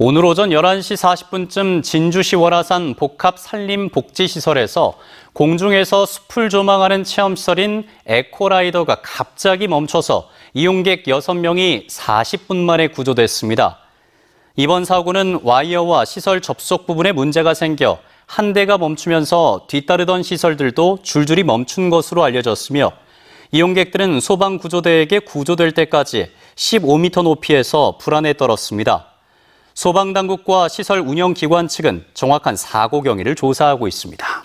오늘 오전 11시 40분쯤 진주시 월화산 복합산림복지시설에서 공중에서 숲을 조망하는 체험시설인 에코라이더가 갑자기 멈춰서 이용객 6명이 40분 만에 구조됐습니다. 이번 사고는 와이어와 시설 접속 부분에 문제가 생겨 한 대가 멈추면서 뒤따르던 시설들도 줄줄이 멈춘 것으로 알려졌으며 이용객들은 소방구조대에게 구조될 때까지 15m 높이에서 불안에 떨었습니다. 소방당국과 시설 운영기관 측은 정확한 사고 경위를 조사하고 있습니다.